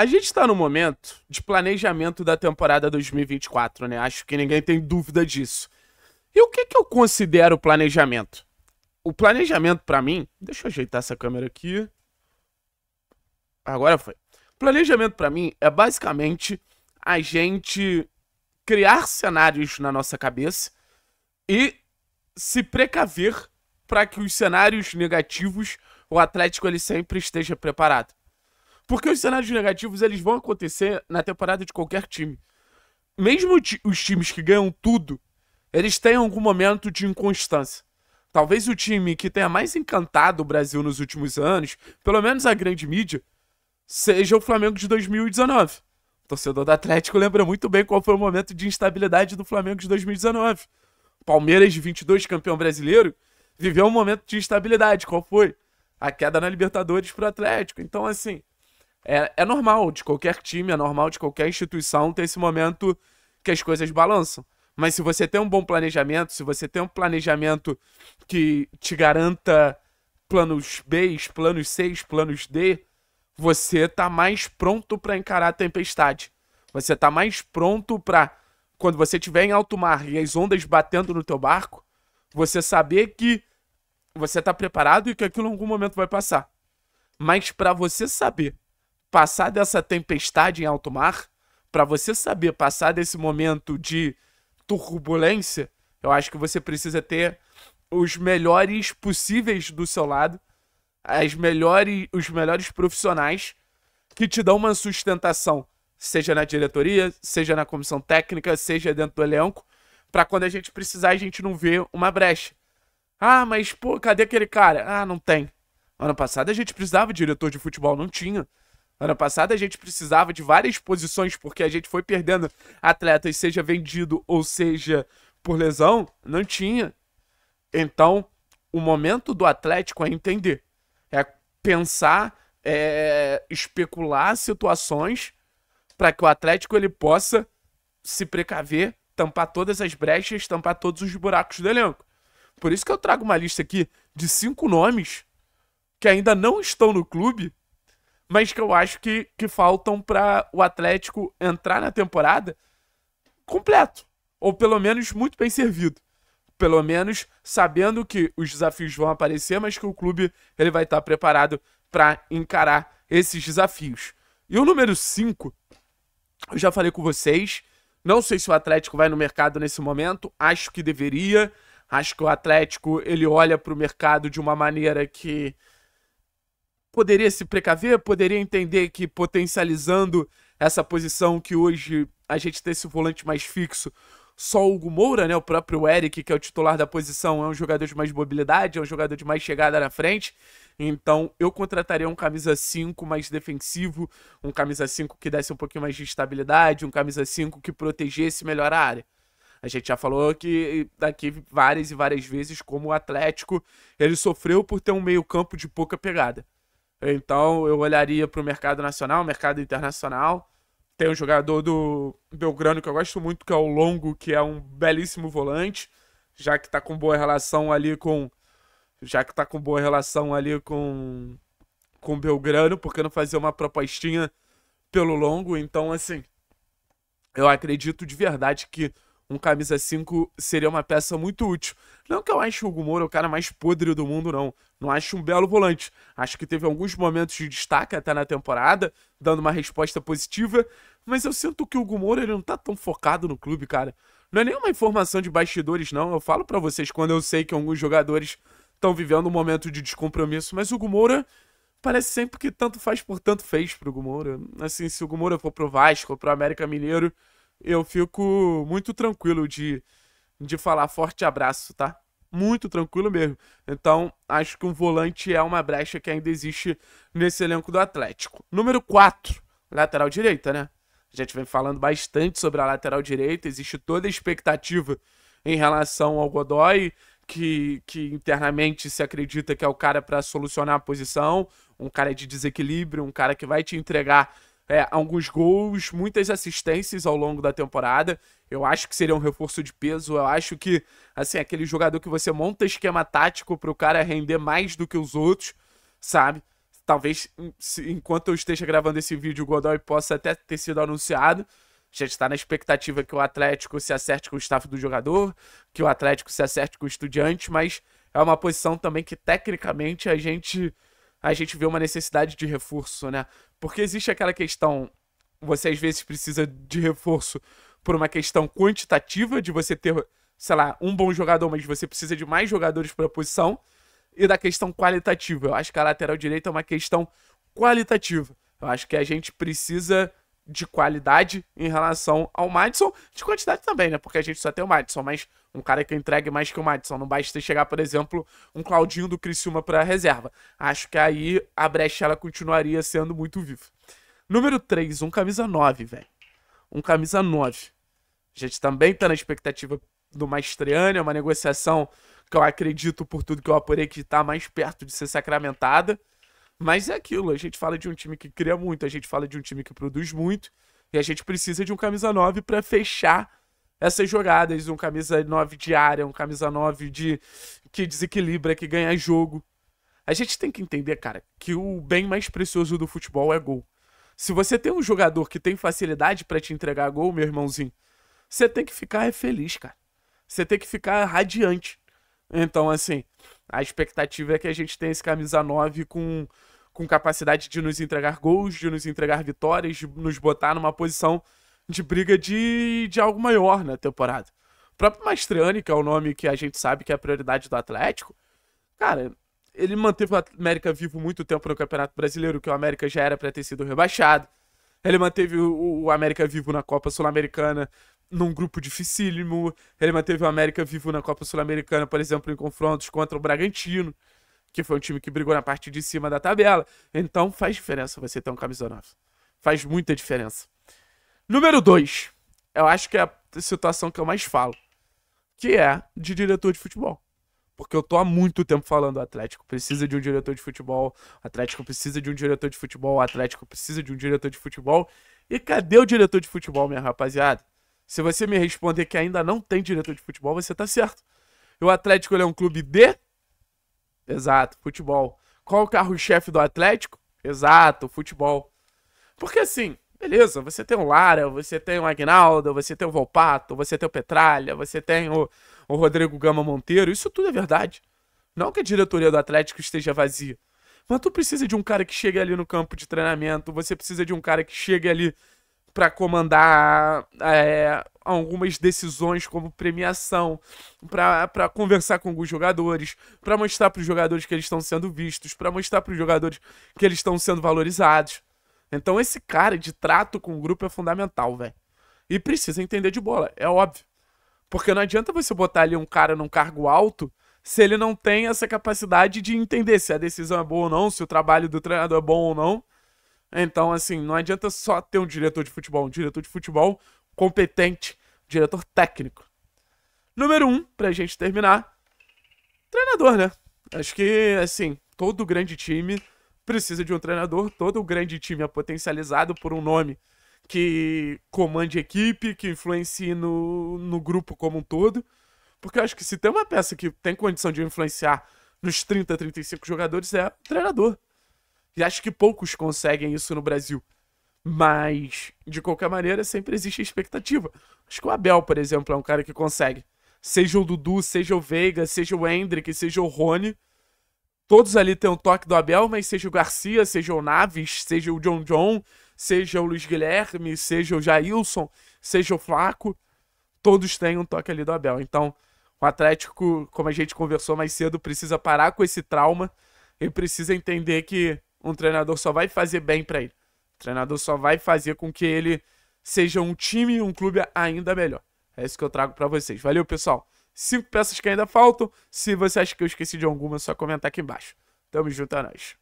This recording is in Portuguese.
A gente está no momento de planejamento da temporada 2024, né? Acho que ninguém tem dúvida disso. E o que, que eu considero planejamento? O planejamento, para mim, deixa eu ajeitar essa câmera aqui. Agora foi. Planejamento, para mim, é basicamente a gente criar cenários na nossa cabeça e se precaver para que os cenários negativos o Atlético ele sempre esteja preparado. Porque os cenários negativos eles vão acontecer na temporada de qualquer time. Mesmo os times que ganham tudo, eles têm algum momento de inconstância. Talvez o time que tenha mais encantado o Brasil nos últimos anos, pelo menos a grande mídia, seja o Flamengo de 2019. O torcedor do Atlético lembra muito bem qual foi o momento de instabilidade do Flamengo de 2019. Palmeiras, de 22 campeão brasileiro, viveu um momento de instabilidade. Qual foi? A queda na Libertadores para o Atlético. Então, assim, é, é normal de qualquer time, é normal de qualquer instituição ter esse momento que as coisas balançam. Mas se você tem um bom planejamento, se você tem um planejamento que te garanta planos B, planos C, planos D, você tá mais pronto para encarar a tempestade. Você tá mais pronto para quando você estiver em alto mar e as ondas batendo no teu barco, você saber que você tá preparado e que aquilo em algum momento vai passar. Mas para você saber passar dessa tempestade em alto mar, para você saber passar desse momento de turbulência, eu acho que você precisa ter os melhores possíveis do seu lado, as melhores, os melhores profissionais que te dão uma sustentação, seja na diretoria, seja na comissão técnica, seja dentro do elenco, para quando a gente precisar a gente não ver uma brecha. Ah, mas pô, cadê aquele cara? Ah, não tem. Ano passado a gente precisava de diretor de futebol, não tinha. Ano passado a gente precisava de várias posições porque a gente foi perdendo atletas, seja vendido ou seja por lesão, não tinha. Então, o momento do Atlético é entender, é pensar, é especular situações para que o Atlético ele possa se precaver, tampar todas as brechas, tampar todos os buracos do elenco. Por isso que eu trago uma lista aqui de cinco nomes que ainda não estão no clube mas que eu acho que, que faltam para o Atlético entrar na temporada completo, ou pelo menos muito bem servido. Pelo menos sabendo que os desafios vão aparecer, mas que o clube ele vai estar preparado para encarar esses desafios. E o número 5, eu já falei com vocês, não sei se o Atlético vai no mercado nesse momento, acho que deveria. Acho que o Atlético ele olha para o mercado de uma maneira que poderia se precaver, poderia entender que potencializando essa posição que hoje a gente tem esse volante mais fixo, só o Hugo Moura, né? O próprio Eric, que é o titular da posição, é um jogador de mais mobilidade, é um jogador de mais chegada na frente. Então, eu contrataria um camisa 5 mais defensivo, um camisa 5 que desse um pouquinho mais de estabilidade, um camisa 5 que protegesse melhor a área. A gente já falou que daqui várias e várias vezes como o Atlético, ele sofreu por ter um meio-campo de pouca pegada. Então eu olharia para o mercado nacional, mercado internacional. Tem um jogador do Belgrano que eu gosto muito, que é o Longo, que é um belíssimo volante, já que está com boa relação ali com. Já que tá com boa relação ali com. Com Belgrano, porque não fazer uma propostinha pelo Longo. Então, assim. Eu acredito de verdade que um camisa 5 seria uma peça muito útil. Não que eu ache o Hugo Moura o cara mais podre do mundo, não. Não acho um belo volante. Acho que teve alguns momentos de destaque até na temporada, dando uma resposta positiva, mas eu sinto que o Hugo Moura ele não tá tão focado no clube, cara. Não é nenhuma informação de bastidores, não. Eu falo para vocês quando eu sei que alguns jogadores estão vivendo um momento de descompromisso, mas o Hugo Moura parece sempre que tanto faz por tanto fez pro Hugo Moura. Assim, se o Hugo Moura for pro Vasco, pro América Mineiro, eu fico muito tranquilo de, de falar forte abraço, tá? Muito tranquilo mesmo. Então, acho que um volante é uma brecha que ainda existe nesse elenco do Atlético. Número 4, lateral direita, né? A gente vem falando bastante sobre a lateral direita, existe toda a expectativa em relação ao Godoy, que, que internamente se acredita que é o cara para solucionar a posição, um cara de desequilíbrio, um cara que vai te entregar é, alguns gols, muitas assistências ao longo da temporada. Eu acho que seria um reforço de peso. Eu acho que, assim, aquele jogador que você monta esquema tático para o cara render mais do que os outros, sabe? Talvez, se, enquanto eu esteja gravando esse vídeo, o Godoy possa até ter sido anunciado. A gente está na expectativa que o Atlético se acerte com o staff do jogador, que o Atlético se acerte com o estudiante, mas é uma posição também que, tecnicamente, a gente a gente vê uma necessidade de reforço, né? Porque existe aquela questão, você às vezes precisa de reforço por uma questão quantitativa, de você ter, sei lá, um bom jogador, mas você precisa de mais jogadores para a posição, e da questão qualitativa. Eu acho que a lateral direita é uma questão qualitativa. Eu acho que a gente precisa de qualidade em relação ao Madison, de quantidade também, né? Porque a gente só tem o Madison, mas um cara que é entregue mais que o Madison. Não basta chegar, por exemplo, um Claudinho do Criciúma para reserva. Acho que aí a brecha ela continuaria sendo muito viva. Número 3, um camisa 9, velho. Um camisa 9. A gente também tá na expectativa do Mastriani, é uma negociação que eu acredito por tudo que eu apurei que tá mais perto de ser sacramentada. Mas é aquilo, a gente fala de um time que cria muito, a gente fala de um time que produz muito, e a gente precisa de um camisa 9 para fechar essas jogadas, um camisa 9 de área, um camisa 9 de que desequilibra, que ganha jogo. A gente tem que entender, cara, que o bem mais precioso do futebol é gol. Se você tem um jogador que tem facilidade para te entregar gol, meu irmãozinho, você tem que ficar feliz, cara. Você tem que ficar radiante. Então, assim, a expectativa é que a gente tenha esse camisa 9 com com capacidade de nos entregar gols, de nos entregar vitórias, de nos botar numa posição de briga de, de algo maior na temporada. O próprio Mastriani, que é o nome que a gente sabe que é a prioridade do Atlético, cara, ele manteve o América vivo muito tempo no Campeonato Brasileiro, que o América já era para ter sido rebaixado. Ele manteve o, o América vivo na Copa Sul-Americana, num grupo dificílimo. Ele manteve o América vivo na Copa Sul-Americana, por exemplo, em confrontos contra o Bragantino que foi um time que brigou na parte de cima da tabela. Então faz diferença você ter um camisa 9. Faz muita diferença. Número 2. Eu acho que é a situação que eu mais falo. Que é de diretor de futebol. Porque eu tô há muito tempo falando, o Atlético precisa de um diretor de futebol, o Atlético precisa de um diretor de futebol, o Atlético precisa de um diretor de futebol. E cadê o diretor de futebol, minha rapaziada? Se você me responder que ainda não tem diretor de futebol, você tá certo. o Atlético é um clube de Exato, futebol. Qual o carro-chefe do Atlético? Exato, futebol. Porque assim, beleza, você tem o Lara, você tem o Agnaldo, você tem o Volpato, você tem o Petralha, você tem o, o Rodrigo Gama Monteiro, isso tudo é verdade. Não que a diretoria do Atlético esteja vazia. Mas tu precisa de um cara que chegue ali no campo de treinamento, você precisa de um cara que chegue ali para comandar é, algumas decisões como premiação, para conversar com alguns jogadores, para mostrar para os jogadores que eles estão sendo vistos, para mostrar para os jogadores que eles estão sendo valorizados. Então esse cara de trato com o grupo é fundamental, velho. E precisa entender de bola, é óbvio. Porque não adianta você botar ali um cara num cargo alto se ele não tem essa capacidade de entender se a decisão é boa ou não, se o trabalho do treinador é bom ou não. Então, assim, não adianta só ter um diretor de futebol, um diretor de futebol competente, diretor técnico. Número um, pra gente terminar, treinador, né? Acho que, assim, todo grande time precisa de um treinador, todo grande time é potencializado por um nome que comande equipe, que influencie no, no grupo como um todo. Porque eu acho que se tem uma peça que tem condição de influenciar nos 30, 35 jogadores, é treinador. E acho que poucos conseguem isso no Brasil. Mas, de qualquer maneira, sempre existe expectativa. Acho que o Abel, por exemplo, é um cara que consegue. Seja o Dudu, seja o Veiga, seja o Hendrick, seja o Rony. Todos ali têm um toque do Abel, mas seja o Garcia, seja o Naves, seja o John John, seja o Luiz Guilherme, seja o Jailson, seja o Flaco. Todos têm um toque ali do Abel. Então, o Atlético, como a gente conversou mais cedo, precisa parar com esse trauma e precisa entender que um treinador só vai fazer bem para ele. O treinador só vai fazer com que ele seja um time e um clube ainda melhor. É isso que eu trago para vocês. Valeu, pessoal. Cinco peças que ainda faltam. Se você acha que eu esqueci de alguma, é só comentar aqui embaixo. Tamo junto a é nós.